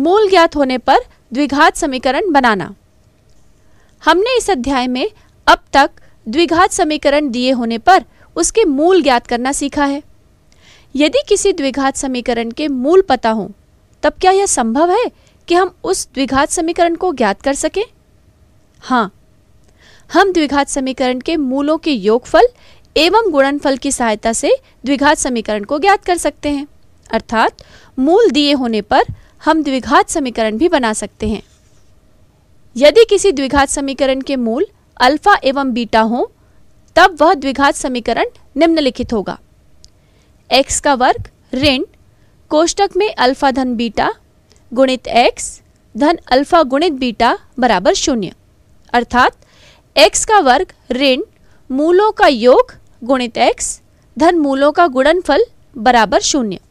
मूल ज्ञात होने पर द्विघात समीकरण बनाना हमने इस अध्याय में अब तक द्विघात समीकरण दिए होने पर उसके मूल ज्ञात करना सीखा है यदि किसी द्विघात समीकरण के मूल पता हो तब क्या यह संभव है कि हम उस द्विघात समीकरण को ज्ञात कर सकें हाँ हम द्विघात समीकरण के मूलों के योगफल एवं गुणनफल की सहायता से द्विघात समीकरण को ज्ञात कर सकते हैं अर्थात मूल दिए होने पर हम द्विघात समीकरण भी बना सकते हैं यदि किसी द्विघात समीकरण के मूल अल्फा एवं बीटा हो तब वह द्विघात समीकरण निम्नलिखित होगा x का वर्ग ऋण कोष्टक में अल्फा धन बीटा गुणित x धन अल्फा गुणित बीटा बराबर शून्य अर्थात x का वर्ग ऋण मूलों का योग गुणित x धन मूलों का गुणनफल बराबर शून्य